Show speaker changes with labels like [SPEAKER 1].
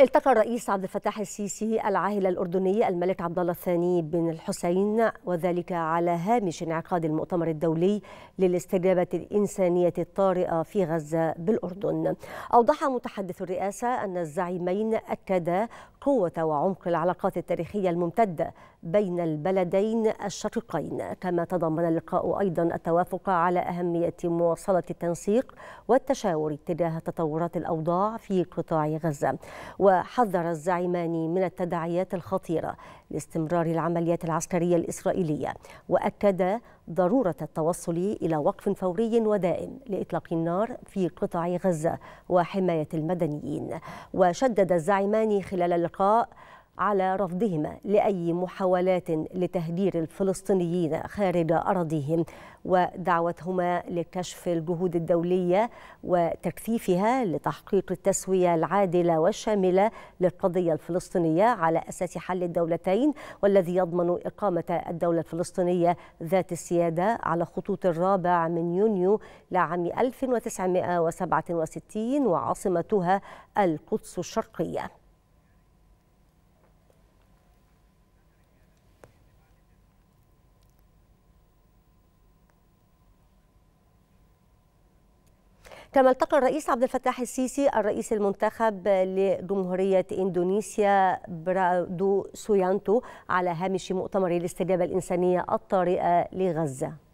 [SPEAKER 1] التقى الرئيس عبد الفتاح السيسي العاهل الاردني الملك عبد الله الثاني بن الحسين وذلك على هامش انعقاد المؤتمر الدولي للاستجابه الانسانيه الطارئه في غزه بالاردن. اوضح متحدث الرئاسه ان الزعيمين اكدا قوه وعمق العلاقات التاريخيه الممتده بين البلدين الشقيقين، كما تضمن اللقاء ايضا التوافق على اهميه مواصله التنسيق والتشاور تجاه تطورات الاوضاع في قطاع غزه. وحذر الزعيمان من التداعيات الخطيرة لاستمرار العمليات العسكرية الإسرائيلية وأكد ضرورة التوصل إلى وقف فوري ودائم لإطلاق النار في قطاع غزة وحماية المدنيين وشدد الزعيمان خلال اللقاء على رفضهما لأي محاولات لتهجير الفلسطينيين خارج أراضيهم ودعوتهما لكشف الجهود الدولية وتكثيفها لتحقيق التسوية العادلة والشاملة للقضية الفلسطينية على أساس حل الدولتين والذي يضمن إقامة الدولة الفلسطينية ذات السيادة على خطوط الرابع من يونيو لعام 1967 وعاصمتها القدس الشرقية كما التقى الرئيس عبد الفتاح السيسي الرئيس المنتخب لجمهورية إندونيسيا برادو سويانتو على هامش مؤتمر الاستجابة الإنسانية الطارئة لغزة